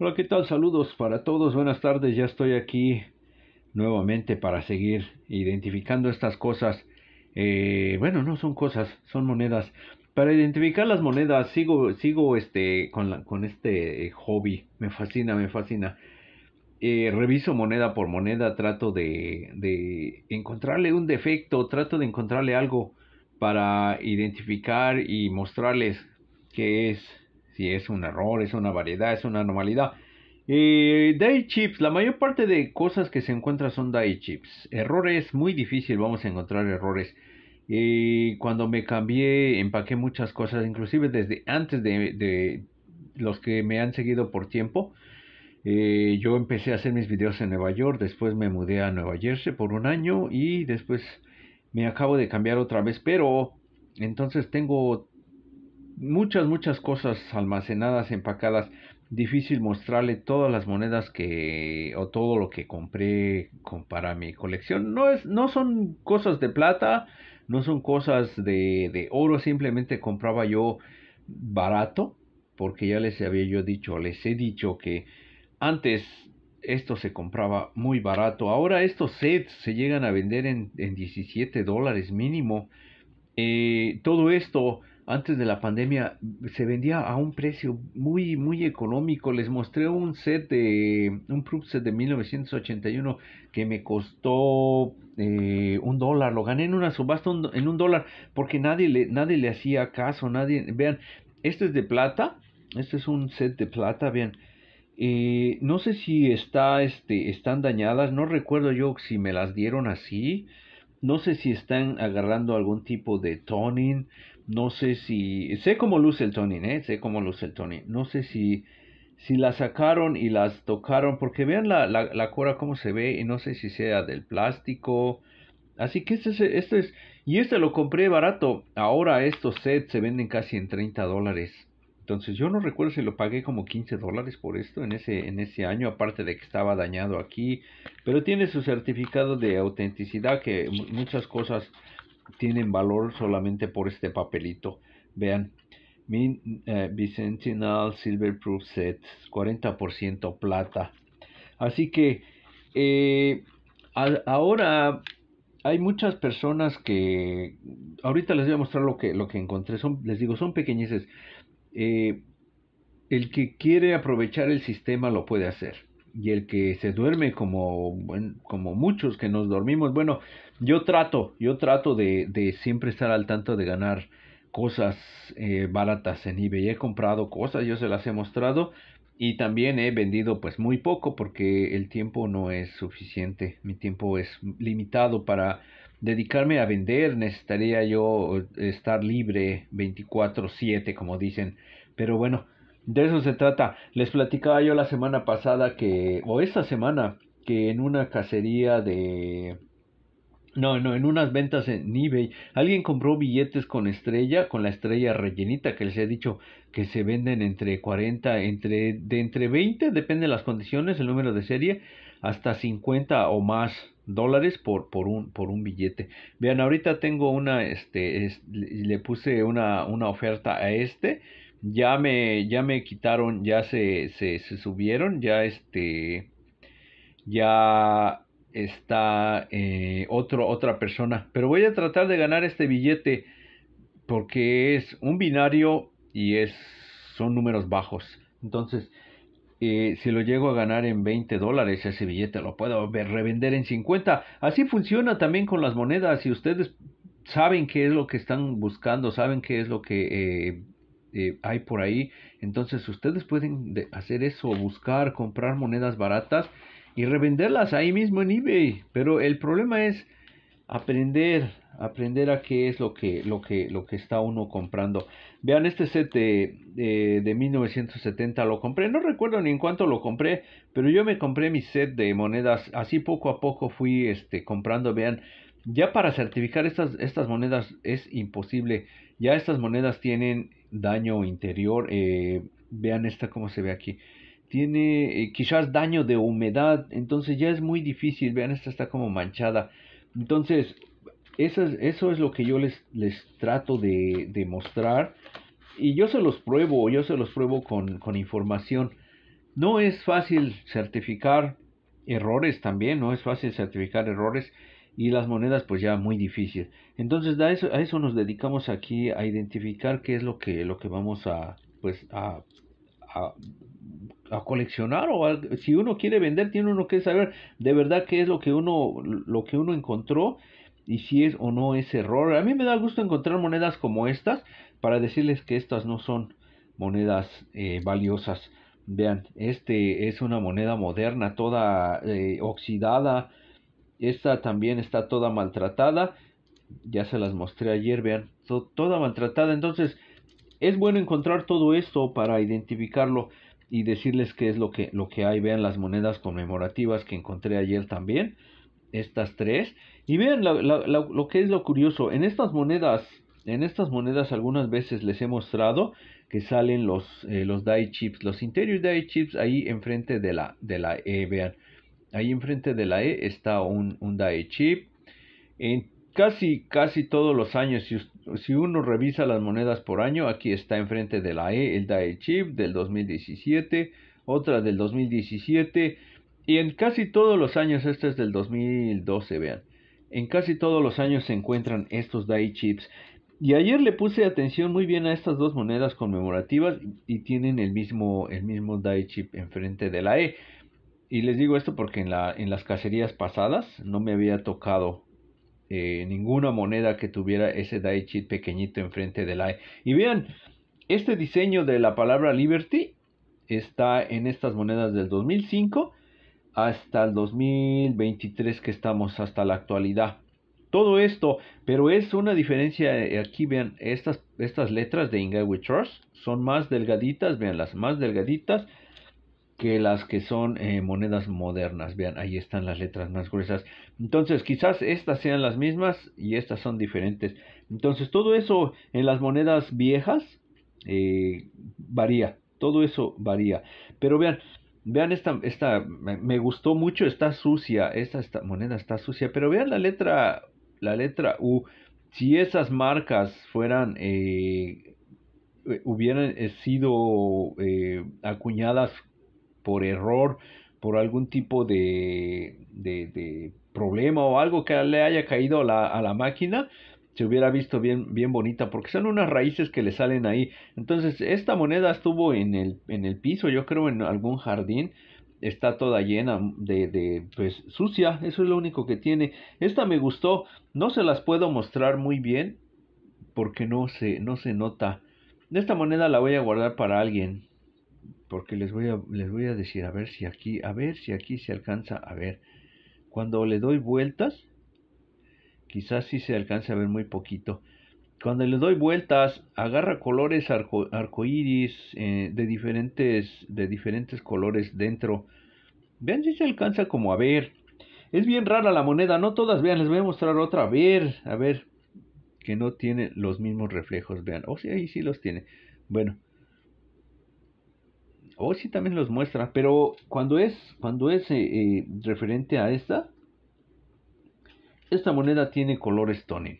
Hola, ¿qué tal? Saludos para todos, buenas tardes, ya estoy aquí nuevamente para seguir identificando estas cosas. Eh, bueno, no son cosas, son monedas. Para identificar las monedas sigo, sigo este, con, con este eh, hobby, me fascina, me fascina. Eh, reviso moneda por moneda, trato de, de encontrarle un defecto, trato de encontrarle algo para identificar y mostrarles qué es si es un error, es una variedad, es una normalidad. Eh, die chips, la mayor parte de cosas que se encuentran son die chips. Errores, muy difícil, vamos a encontrar errores. Eh, cuando me cambié, empaqué muchas cosas, inclusive desde antes de, los que me han seguido por tiempo. Eh, yo empecé a hacer mis videos en Nueva York, después me mudé a Nueva Jersey por un año y después me acabo de cambiar otra vez, pero entonces tengo muchas, muchas cosas almacenadas, empacadas. Difícil mostrarle todas las monedas que o todo lo que compré para mi colección. No, es, no son cosas de plata, no son cosas de, oro, simplemente compraba yo barato, porque ya les había yo dicho, les he dicho que antes esto se compraba muy barato. Ahora estos sets se llegan a vender en, 17 dólares mínimo. Eh, todo esto antes de la pandemia se vendía a un precio muy muy económico. Les mostré un set de un proof set de 1981 que me costó eh, un dólar. Lo gané en una subasta en un dólar porque nadie le nadie le hacía caso. Nadie vean, este es de plata. Este es un set de plata. Vean. Eh, no sé si está, este, están dañadas, no recuerdo yo si me las dieron así, no sé si están agarrando algún tipo de toning, no sé si, sé cómo luce el Tony, ¿eh? Sé cómo luce el Tony. No sé si, si la sacaron y las tocaron, porque vean la, la, la cora cómo se ve y no sé si sea del plástico. Así que este es, este es, y este lo compré barato. Ahora estos sets se venden casi en 30 dólares. Entonces yo no recuerdo si lo pagué como 15 dólares por esto en ese, en ese año, aparte de que estaba dañado aquí. Pero tiene su certificado de autenticidad que muchas cosas tienen valor solamente por este papelito. Vean, Min, eh, Silver Proof Sets, 40% plata. Así que eh, ahora hay muchas personas que ahorita les voy a mostrar lo que lo que encontré. Son, les digo, son pequeñeces. Eh, el que quiere aprovechar el sistema lo puede hacer. Y el que se duerme como, como muchos que nos dormimos, bueno, yo trato, yo trato de, de siempre estar al tanto de ganar cosas eh, baratas en eBay. He comprado cosas, yo se las he mostrado y también he vendido pues muy poco porque el tiempo no es suficiente. Mi tiempo es limitado para dedicarme a vender. Necesitaría yo estar libre 24/7 como dicen. Pero bueno, de eso se trata. Les platicaba yo la semana pasada que, o esta semana, que en una cacería de no, no, en unas ventas en eBay. Alguien compró billetes con estrella, con la estrella rellenita que les he dicho que se venden entre 40, entre, de entre 20, depende de las condiciones, el número de serie, hasta 50 o más dólares por, por, un, por un billete. Vean, ahorita tengo una, este, le puse una, una oferta a este. Ya me, ya me quitaron, ya se, se subieron, ya este, ya está eh, otra persona. Pero voy a tratar de ganar este billete porque es un binario y es, son números bajos. Entonces, eh, si lo llego a ganar en 20 dólares, ese billete lo puedo revender en 50. Así funciona también con las monedas. Si ustedes saben qué es lo que están buscando, saben qué es lo que... Eh, hay por ahí. Entonces ustedes pueden hacer eso, buscar, comprar monedas baratas y revenderlas ahí mismo en eBay. Pero el problema es aprender, aprender a qué es lo que, lo que, lo que está uno comprando. Vean este set de, 1970, lo compré, no recuerdo ni en cuánto lo compré, pero yo me compré mi set de monedas, así poco a poco fui este, comprando, vean. Ya para certificar estas, estas monedas es imposible. Ya estas monedas tienen daño interior. Eh, vean esta cómo se ve aquí tiene eh, quizás daño de humedad, entonces ya es muy difícil, vean, esta está como manchada. Entonces, eso es, eso es lo que yo les, les trato de, mostrar. Y yo se los pruebo, yo se los pruebo con, información. No es fácil certificar errores también, no es fácil certificar errores y las monedas pues ya muy difícil. Entonces a eso, a eso nos dedicamos aquí a identificar qué es lo que, lo que vamos a, pues, a a coleccionar o si uno quiere vender tiene uno que saber de verdad qué es lo que uno lo que uno encontró y si es o no es error. A mí me da gusto encontrar monedas como estas para decirles que estas no son monedas eh, valiosas. Vean, este es una moneda moderna, toda eh, oxidada. Esta también está toda maltratada. Ya se las mostré ayer, vean, toda maltratada. Entonces, es bueno encontrar todo esto para identificarlo y decirles qué es lo que, lo que hay. Vean las monedas conmemorativas que encontré ayer también. Estas tres. Y vean lo que es lo curioso. En estas monedas, en estas monedas algunas veces les he mostrado que salen los, eh, los die chips, los interior die chips ahí enfrente de la, de la E. Vean, ahí enfrente de la E está un, un die chip. En casi, casi todos los años, si usted si uno revisa las monedas por año, aquí está enfrente de la E el DAE Chip del 2017, otra del 2017 y en casi todos los años, este es del 2012, vean, en casi todos los años se encuentran estos DAE Chips. Y ayer le puse atención muy bien a estas dos monedas conmemorativas y tienen el mismo, el mismo DAE Chip enfrente de la E. Y les digo esto porque en, la, en las cacerías pasadas no me había tocado eh, ninguna moneda que tuviera ese die chit pequeñito enfrente del la e. Y vean, este diseño de la palabra Liberty está en estas monedas del 2005 hasta el 2023 que estamos hasta la actualidad. Todo esto, pero es una diferencia, eh, aquí vean, estas, estas letras de Inga Trust son más delgaditas, vean las más delgaditas, que las que son eh, monedas modernas. Vean, ahí están las letras más gruesas. Entonces, quizás estas sean las mismas y estas son diferentes. Entonces, todo eso en las monedas viejas eh, varía. Todo eso varía. Pero vean, vean esta, me, gustó mucho, está sucia. Esta, esta, moneda está sucia. Pero vean la letra, la letra U. Si esas marcas fueran eh, hubieran sido acuñadas por error, por algún tipo de, de, problema o algo que le haya caído a la, a la máquina, se hubiera visto bien, bien bonita, porque son unas raíces que le salen ahí. Entonces, esta moneda estuvo en el, en el piso, yo creo, en algún jardín. Está toda llena de, de, pues, sucia. Eso es lo único que tiene. Esta me gustó. No se las puedo mostrar muy bien, porque no se, no se nota. Esta moneda la voy a guardar para alguien porque les voy a, les voy a decir, a ver si aquí, a ver si aquí se alcanza a ver. Cuando le doy vueltas, quizás sí se alcanza a ver muy poquito. Cuando le doy vueltas, agarra colores arco, iris. Eh, de, diferentes, de diferentes colores dentro. Vean si se alcanza como a ver. Es bien rara la moneda, no todas, vean, les voy a mostrar otra. A ver, a ver, que no tiene los mismos reflejos, vean. O oh, sí, ahí sí los tiene. Bueno, Hoy oh, sí, también los muestra, pero cuando es, cuando es eh, eh, referente a esta, esta moneda tiene colores stone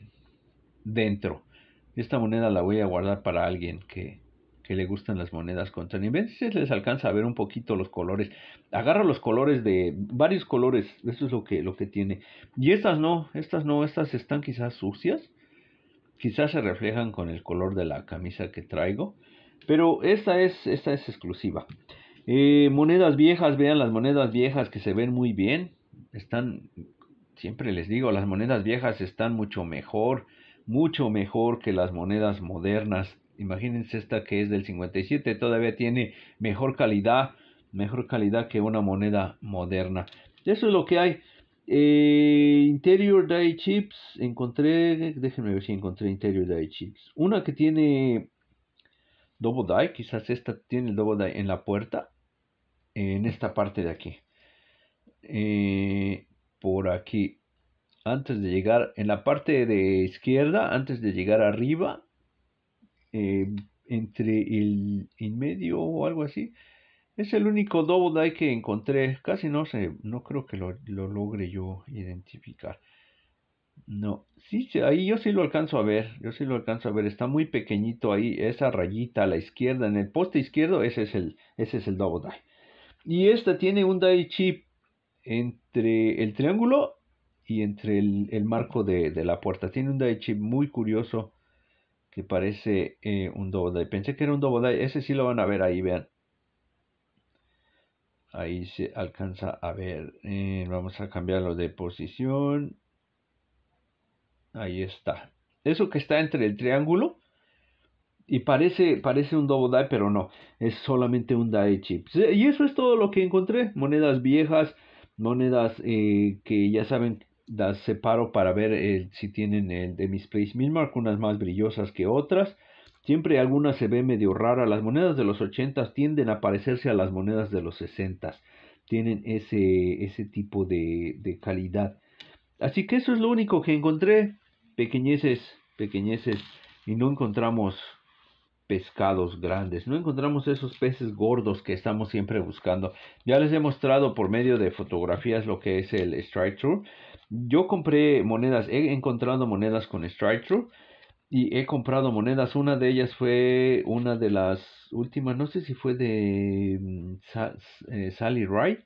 dentro. Esta moneda la voy a guardar para alguien que, que le gustan las monedas con si les alcanza a ver un poquito los colores. Agarra los colores de varios colores, eso es lo que, lo que tiene. Y estas no, estas no, estas están quizás sucias. Quizás se reflejan con el color de la camisa que traigo. Pero esta es, esta es exclusiva. Eh, monedas viejas, vean las monedas viejas que se ven muy bien. Están, siempre les digo, las monedas viejas están mucho mejor, mucho mejor que las monedas modernas. Imagínense esta que es del 57, todavía tiene mejor calidad, mejor calidad que una moneda moderna. Eso es lo que hay. Eh, Interior Die Chips, encontré, déjenme ver si encontré Interior Die Chips. Una que tiene double die, quizás esta tiene el double en la puerta, en esta parte de aquí. Eh, por aquí, antes de llegar, en la parte de izquierda, antes de llegar arriba, eh, entre el en medio o algo así, es el único double die que encontré, casi no sé, no creo que lo logre yo identificar. No, sí, ahí yo sí lo alcanzo a ver, yo sí lo alcanzo a ver, está muy pequeñito ahí, esa rayita a la izquierda, en el poste izquierdo, ese es el, ese es el double die. Y esta tiene un die chip entre el triángulo y entre el, marco de, la puerta. Tiene un die chip muy curioso que parece eh, un double die. Pensé que era un double die, ese sí lo van a ver ahí, vean. Ahí se alcanza a ver. Eh, vamos a cambiarlo de posición Ahí está. Eso que está entre el triángulo y parece, parece un Double Die, pero no, es solamente un Die Chip. Y eso es todo lo que encontré. Monedas viejas, monedas eh, que ya saben, las separo para ver si tienen el de mis Place misma unas más brillosas que otras. Siempre algunas se ve medio rara. Las monedas de los 80 tienden a parecerse a las monedas de los 60. Tienen ese, ese tipo de, de calidad. Así que eso es lo único que encontré pequeñeces, pequeñeces, y no encontramos pescados grandes, no encontramos esos peces gordos que estamos siempre buscando. Ya les he mostrado por medio de fotografías lo que es el strike True. Yo compré monedas, he encontrado monedas con strike True y he comprado monedas. Una de ellas fue una de las últimas, no sé si fue de mm, eh, Sally Wright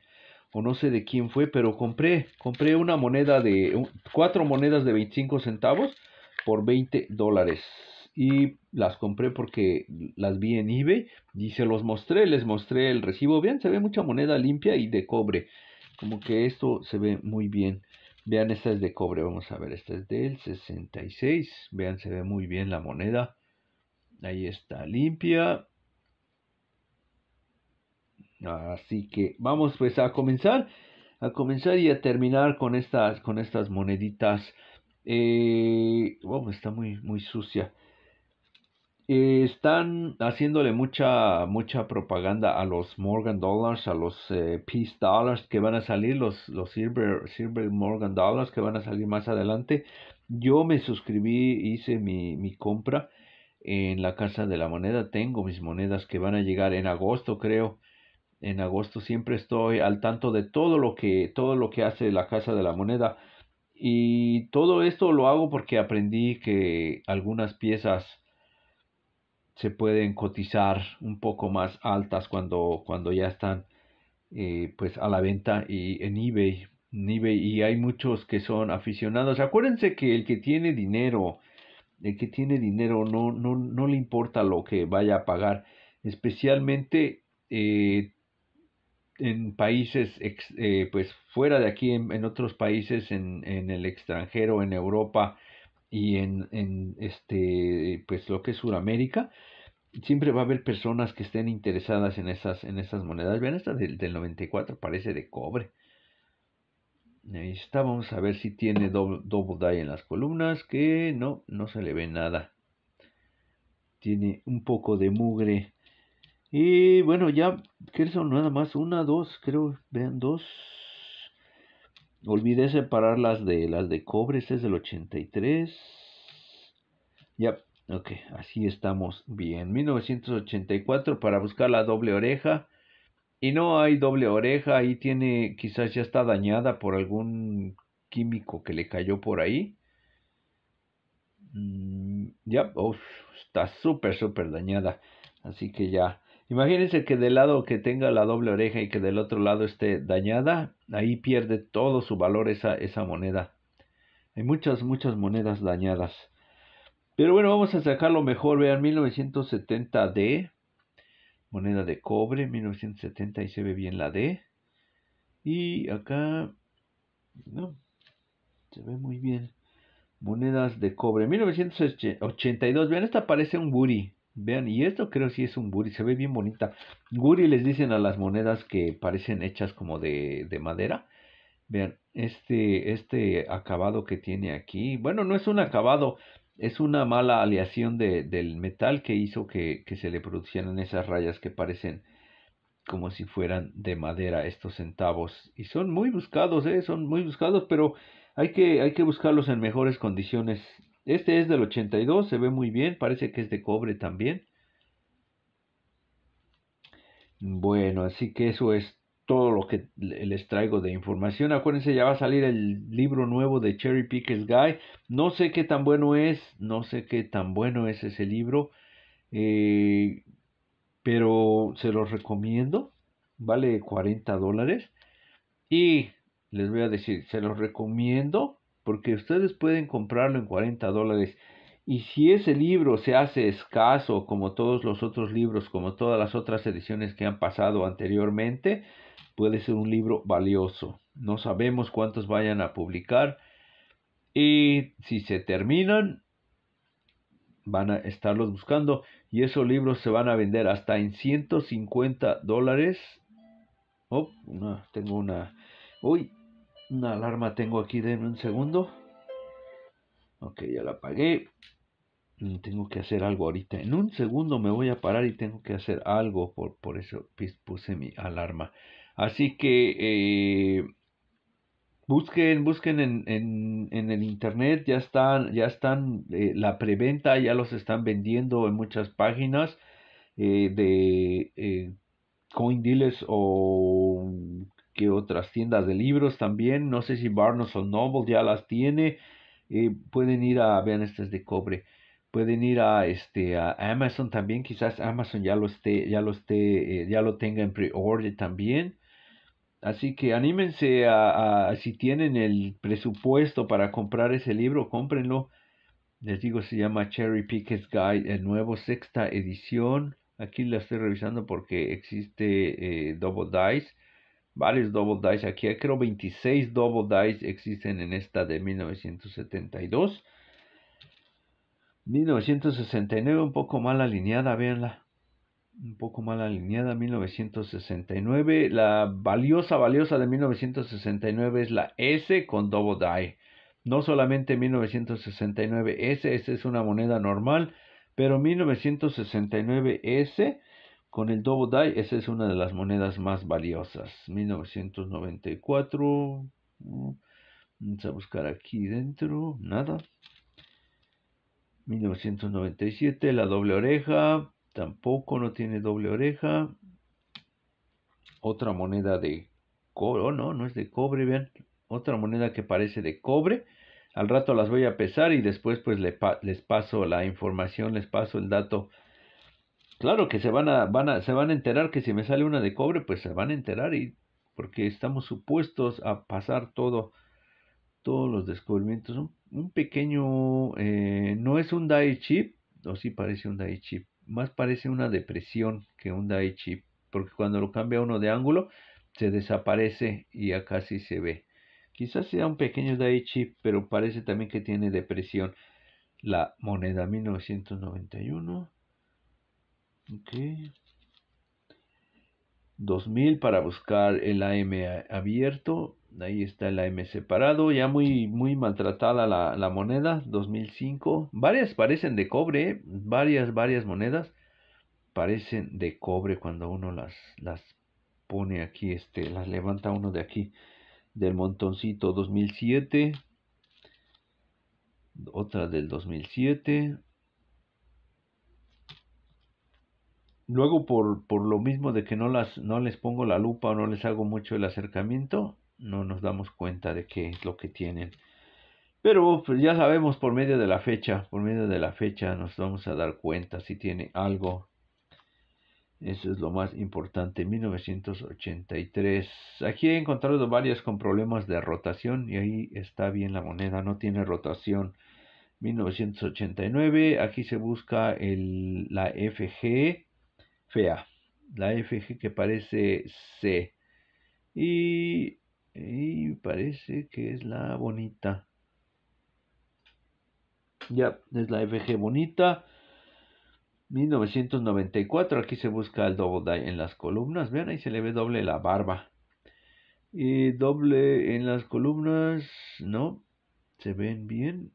o no sé de quién fue, pero compré, compré una moneda de, cuatro monedas de 25 centavos por 20 dólares. Y las compré porque las vi en eBay y se los mostré, les mostré el recibo. Vean, se ve mucha moneda limpia y de cobre. Como que esto se ve muy bien. Vean, esta es de cobre, vamos a ver, esta es del 66. Vean, se ve muy bien la moneda. Ahí está limpia. Así que vamos pues a comenzar, a comenzar y a terminar con estas, con estas moneditas. Eh, está muy, muy sucia. Eh, están haciéndole mucha, mucha propaganda a los Morgan Dollars, a los eh, Peace Dollars que van a salir, los, los Silver, Silver Morgan Dollars que van a salir más adelante. Yo me suscribí, hice mi, mi compra en la Casa de la Moneda. Tengo mis monedas que van a llegar en agosto, creo en agosto siempre estoy al tanto de todo lo que todo lo que hace la Casa de la Moneda y todo esto lo hago porque aprendí que algunas piezas se pueden cotizar un poco más altas cuando cuando ya están eh, pues a la venta y en eBay y hay muchos que son aficionados acuérdense que el que tiene dinero el que tiene dinero no no le importa lo que vaya a pagar especialmente eh, en países eh, pues fuera de aquí, en, otros países, en, el extranjero, en Europa y en, este, pues lo que es Sudamérica, siempre va a haber personas que estén interesadas en esas, en esas monedas. Vean, esta del, 94 parece de cobre. Ahí está, vamos a ver si tiene doble, double die en las columnas, que no, no se le ve nada. Tiene un poco de mugre y bueno, ya, que son nada más una, dos, creo, vean, dos. Olvidé separar las de las de cobre, este es del 83. Ya, ok, así estamos bien. 1984 para buscar la doble oreja. Y no hay doble oreja, ahí tiene, quizás ya está dañada por algún químico que le cayó por ahí. Mm, ya, está súper, súper dañada. Así que ya Imagínense que del lado que tenga la doble oreja y que del otro lado esté dañada, ahí pierde todo su valor esa, esa moneda. Hay muchas, muchas monedas dañadas. Pero bueno, vamos a sacarlo mejor. Vean, 1970D. Moneda de cobre, 1970, y se ve bien la D. Y acá, no, se ve muy bien. Monedas de cobre, 1982. Vean, esta parece un buri. Vean, y esto creo sí es un guri, se ve bien bonita. Guri les dicen a las monedas que parecen hechas como de, madera. Vean, este, este acabado que tiene aquí, bueno, no es un acabado, es una mala aleación del metal que hizo que, se le producieran esas rayas que parecen como si fueran de madera estos centavos. Y son muy buscados, eh, son muy buscados, pero hay que, hay que buscarlos en mejores condiciones este es del 82, se ve muy bien, parece que es de cobre también. Bueno, así que eso es todo lo que les traigo de información. Acuérdense, ya va a salir el libro nuevo de Cherry Pickers Guy. No sé qué tan bueno es, no sé qué tan bueno es ese libro, eh, pero se los recomiendo. Vale 40 dólares. Y les voy a decir, se los recomiendo porque ustedes pueden comprarlo en 40 dólares. Y si ese libro se hace escaso, como todos los otros libros, como todas las otras ediciones que han pasado anteriormente, puede ser un libro valioso. No sabemos cuántos vayan a publicar. Y si se terminan, van a estarlos buscando. Y esos libros se van a vender hasta en 150 dólares. Oh, no, tengo una... Uy, una alarma tengo aquí, en un segundo. Ok, ya la apagué. Mm, tengo que hacer algo ahorita. En un segundo me voy a parar y tengo que hacer algo. Por, eso puse mi alarma. Así que eh, busquen, busquen en, en, el internet. Ya están, ya están eh, la preventa, ya los están vendiendo en muchas páginas eh, de coin dealers o otras tiendas de libros también. No sé si Barnes o Noble ya las tiene. Eh, pueden ir a, vean, estas de cobre. Pueden ir a este a Amazon también, quizás Amazon ya lo esté, ya lo esté, eh, ya lo tenga en pre-order también. Así que anímense a, si tienen el presupuesto para comprar ese libro, cómprenlo. Les digo, se llama Cherry Pickets Guide, el nuevo sexta edición. Aquí la estoy revisando porque existe eh, Double Dice varios double dice. Aquí ah, creo 26 double dice existen en esta de 1972. 1969 un poco mal alineada, veanla Un poco mal alineada, 1969. La valiosa, valiosa de 1969 es la S con double die. No solamente 1969 S, esa es una moneda normal, pero 1969 S con el dai esa es una de las monedas más valiosas. 1994. Vamos a buscar aquí dentro. Nada. 1997, la doble oreja. Tampoco no tiene doble oreja. Otra moneda de cobre. Oh, no, no es de cobre, vean. Otra moneda que parece de cobre. Al rato las voy a pesar y después pues les paso la información, les paso el dato claro que se van a, van a, se van a enterar que si me sale una de cobre, pues se van a enterar y porque estamos supuestos a pasar todo, todos los descubrimientos. Un, pequeño, eh, no es un die chip, o sí parece un die chip, más parece una depresión que un die chip, porque cuando lo cambia uno de ángulo, se desaparece y acá sí se ve. Quizás sea un pequeño die chip, pero parece también que tiene depresión. La moneda 1991 2000 para buscar el AM abierto. Ahí está el AM separado. Ya muy, muy maltratada la, moneda. 2005. Varias parecen de cobre. ¿eh? Varias, varias monedas parecen de cobre cuando uno las, las pone aquí. Este, las levanta uno de aquí. Del montoncito 2007. Otra del 2007. luego por, lo mismo de que no, las, no les pongo la lupa o no les hago mucho el acercamiento, no nos damos cuenta de qué es lo que tienen. Pero pues, ya sabemos por medio de la fecha, por medio de la fecha nos vamos a dar cuenta si tiene algo. Eso es lo más importante. 1983. Aquí he encontrado varias con problemas de rotación y ahí está bien la moneda, no tiene rotación. 1989. Aquí se busca el, la FG fea. La FG que parece C. Y, parece que es la bonita. Ya, es la FG bonita. 1994, aquí se busca el doble die en las columnas. Vean, ahí se le ve doble la barba. Y doble en las columnas, no, se ven bien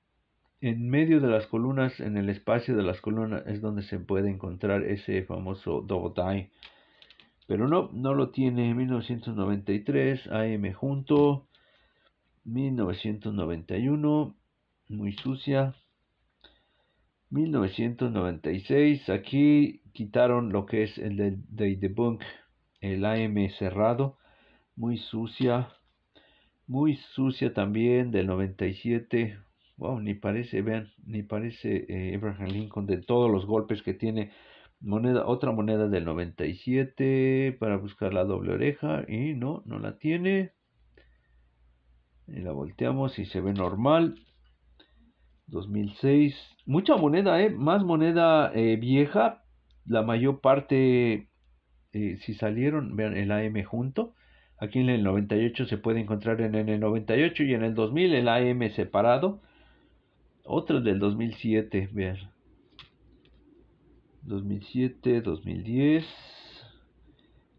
en medio de las columnas, en el espacio de las columnas, es donde se puede encontrar ese famoso Dogotai. Pero no, no lo tiene. En 1993, AM junto. 1991, muy sucia. 1996, aquí quitaron lo que es el de, de debunk, el AM cerrado, muy sucia, muy sucia también del 97, wow, ni parece, vean, ni parece eh, Abraham Lincoln de todos los golpes que tiene. Moneda, otra moneda del 97 para buscar la doble oreja y no, no la tiene. Y la volteamos y se ve normal. 2006, mucha moneda, ¿eh? más moneda eh, vieja. La mayor parte, eh, si salieron, vean el AM junto. Aquí en el 98 se puede encontrar en el 98 y en el 2000 el AM separado. Otra del 2007, vean. 2007, 2010.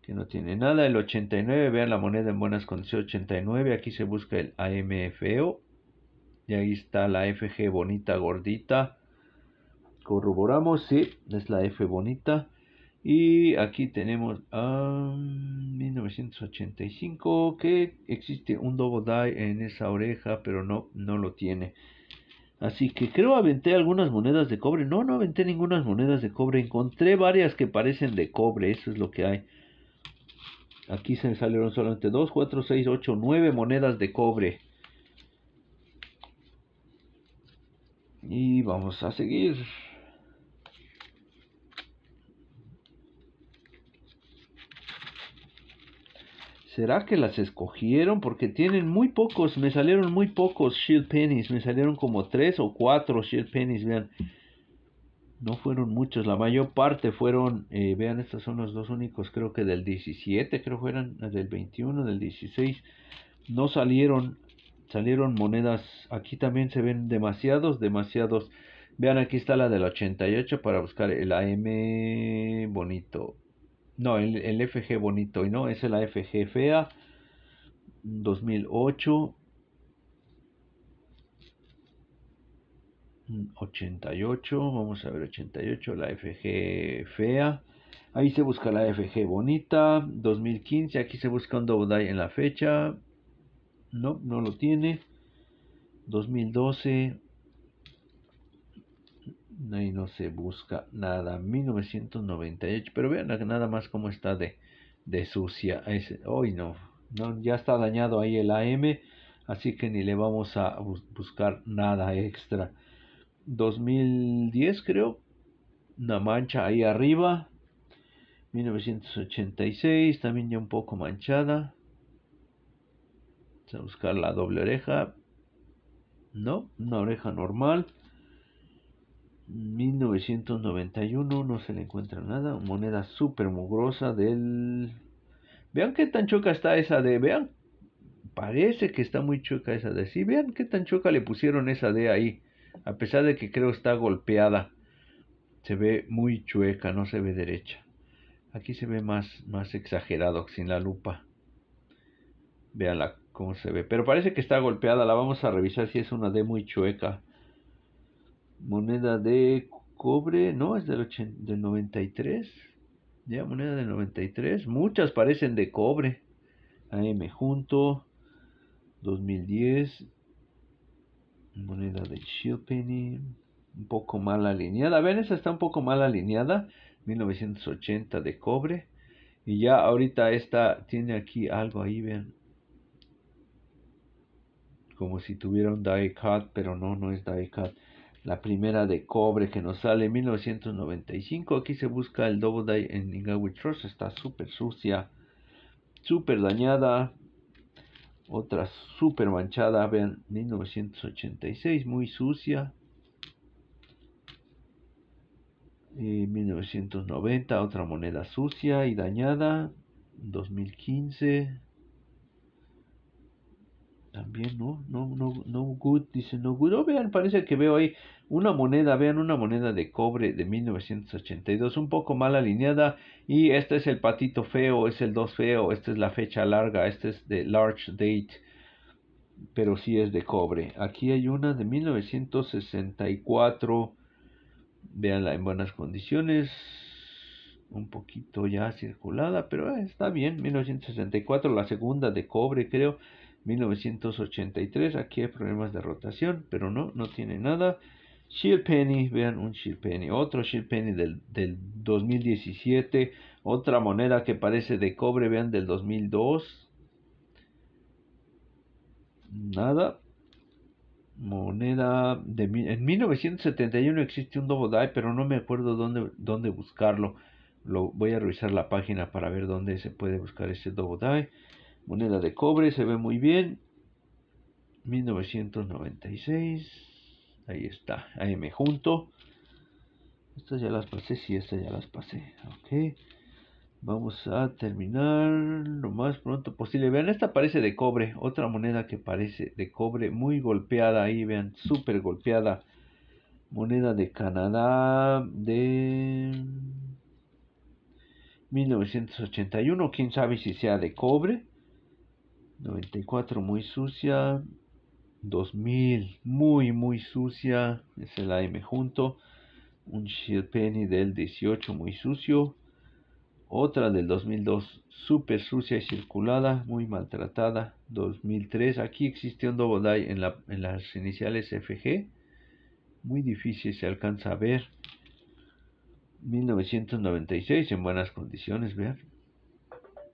Que no tiene nada. El 89, vean la moneda en buenas condiciones. 89, aquí se busca el AMFO. Y ahí está la FG bonita, gordita. Corroboramos, sí, es la F bonita. Y aquí tenemos ah, a 1985 que existe un double die en esa oreja, pero no, no lo tiene. Así que creo aventé algunas monedas de cobre. No, no aventé ninguna monedas de cobre. Encontré varias que parecen de cobre. Eso es lo que hay. Aquí se me salieron solamente 2, 4, 6, 8, 9 monedas de cobre. Y vamos a seguir. ¿Será que las escogieron? Porque tienen muy pocos, me salieron muy pocos Shield Pennies, me salieron como tres o cuatro Shield Pennies, vean. No fueron muchos, la mayor parte fueron, eh, vean, estos son los dos únicos, creo que del 17, creo que eran eh, del 21, del 16. No salieron, salieron monedas, aquí también se ven demasiados, demasiados. Vean, aquí está la del 88 para buscar el AM bonito. No, el, FG bonito y no, es la FG fea. 2008. 88, vamos a ver 88, la FG fea. Ahí se busca la FG bonita, 2015, aquí se busca un doble en la fecha. No, no lo tiene. 2012, Ahí no se busca nada. 1998. Pero vean nada más cómo está de, sucia. Hoy no. no. Ya está dañado ahí el AM. Así que ni le vamos a buscar nada extra. 2010 creo. Una mancha ahí arriba. 1986. También ya un poco manchada. Vamos a buscar la doble oreja. No, una oreja normal. 1991 no se le encuentra nada. Moneda súper mugrosa del... Vean qué tan choca está esa de... Vean. Parece que está muy chueca esa de... Sí, vean qué tan choca le pusieron esa de ahí. A pesar de que creo está golpeada. Se ve muy chueca, no se ve derecha. Aquí se ve más, más exagerado sin la lupa. Vean la, cómo se ve. Pero parece que está golpeada. La vamos a revisar si es una de muy chueca moneda de cobre, no, es del, 93, ya moneda del 93, muchas parecen de cobre, AM junto, 2010, moneda de Shilpenny, un poco mal alineada, ven, esa está un poco mal alineada, 1980 de cobre, y ya ahorita esta tiene aquí algo ahí, vean, como si tuviera un die cut, pero no, no es die cut la primera de cobre que nos sale en 1995. Aquí se busca el Double Die en Ningawi Trust. Está súper sucia, súper dañada. Otra súper manchada, vean, 1986, muy sucia. Y 1990, otra moneda sucia y dañada. 2015. También, ¿no? No, no, no good, dice no good. Oh, vean, parece que veo ahí una moneda, vean, una moneda de cobre de 1982, un poco mal alineada. Y este es el patito feo, es el 2 feo, esta es la fecha larga, Esta es de large date, pero sí es de cobre. Aquí hay una de 1964, veanla en buenas condiciones, un poquito ya circulada, pero eh, está bien, 1964, la segunda de cobre, creo. 1983, aquí hay problemas de rotación, pero no, no tiene nada. penny vean un penny otro Shillpenny del, del 2017, otra moneda que parece de cobre, vean del 2002. Nada. Moneda de en 1971 existe un Die... pero no me acuerdo dónde, buscarlo. Lo voy a revisar la página para ver dónde se puede buscar ese Dye. Moneda de cobre, se ve muy bien. 1996. Ahí está. Ahí me junto. Estas ya las pasé. Sí, estas ya las pasé. Ok. Vamos a terminar lo más pronto posible. Vean, esta parece de cobre. Otra moneda que parece de cobre. Muy golpeada ahí. Vean, súper golpeada. Moneda de Canadá de 1981. Quién sabe si sea de cobre 94 muy sucia. 2000 muy muy sucia. Es el AM junto. Un Shield Penny del 18 muy sucio. Otra del 2002 súper sucia y circulada, muy maltratada. 2003 aquí existe un double die en, la, en las iniciales FG. Muy difícil se alcanza a ver. 1996 en buenas condiciones, vean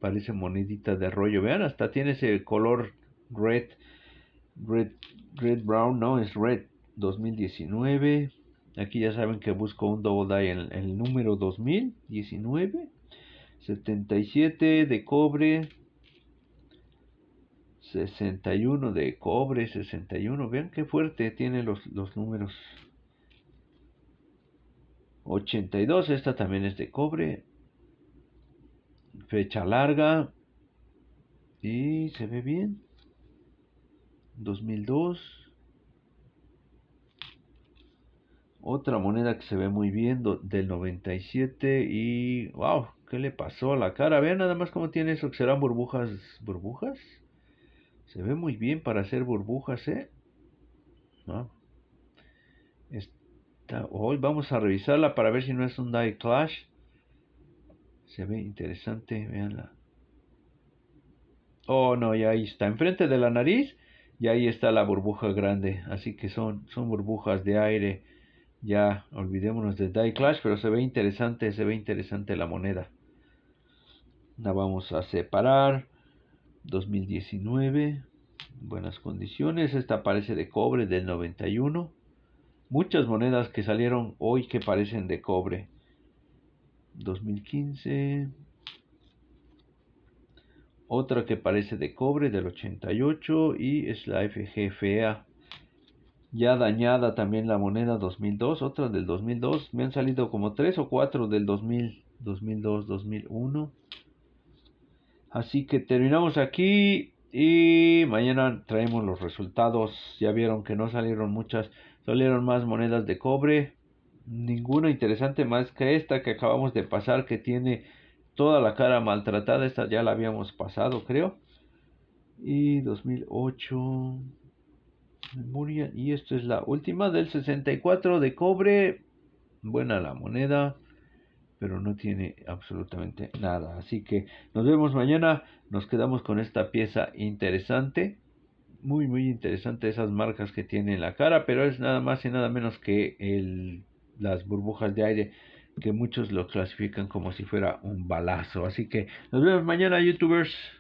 parece monedita de rollo. Vean, hasta tiene ese color red, red, red brown, no, es red 2019. Aquí ya saben que busco un double die en el número 2019. 77 de cobre. 61 de cobre, 61. Vean qué fuerte tiene los, los números. 82, esta también es de cobre fecha larga y se ve bien 2002 otra moneda que se ve muy bien del 97 y wow qué le pasó a la cara vean nada más cómo tiene eso serán burbujas burbujas se ve muy bien para hacer burbujas eh hoy vamos a revisarla para ver si no es un die clash se ve interesante, veanla. Oh, no, y ahí está. Enfrente de la nariz, y ahí está la burbuja grande. Así que son, son burbujas de aire. Ya olvidémonos de Die Clash, pero se ve interesante, se ve interesante la moneda. La vamos a separar. 2019. Buenas condiciones. Esta parece de cobre del 91. Muchas monedas que salieron hoy que parecen de cobre. 2015. Otra que parece de cobre del 88 y es la FGFA. Ya dañada también la moneda 2002, otra del 2002. Me han salido como 3 o 4 del 2000, 2002, 2001. Así que terminamos aquí y mañana traemos los resultados. Ya vieron que no salieron muchas, salieron más monedas de cobre ninguna interesante más que esta que acabamos de pasar que tiene toda la cara maltratada. Esta ya la habíamos pasado, creo. Y 2008. Memoria. Y esta es la última del 64 de cobre. Buena la moneda. Pero no tiene absolutamente nada. Así que nos vemos mañana. Nos quedamos con esta pieza interesante. Muy, muy interesante esas marcas que tiene en la cara. Pero es nada más y nada menos que el las burbujas de aire que muchos lo clasifican como si fuera un balazo. Así que nos vemos mañana, youtubers.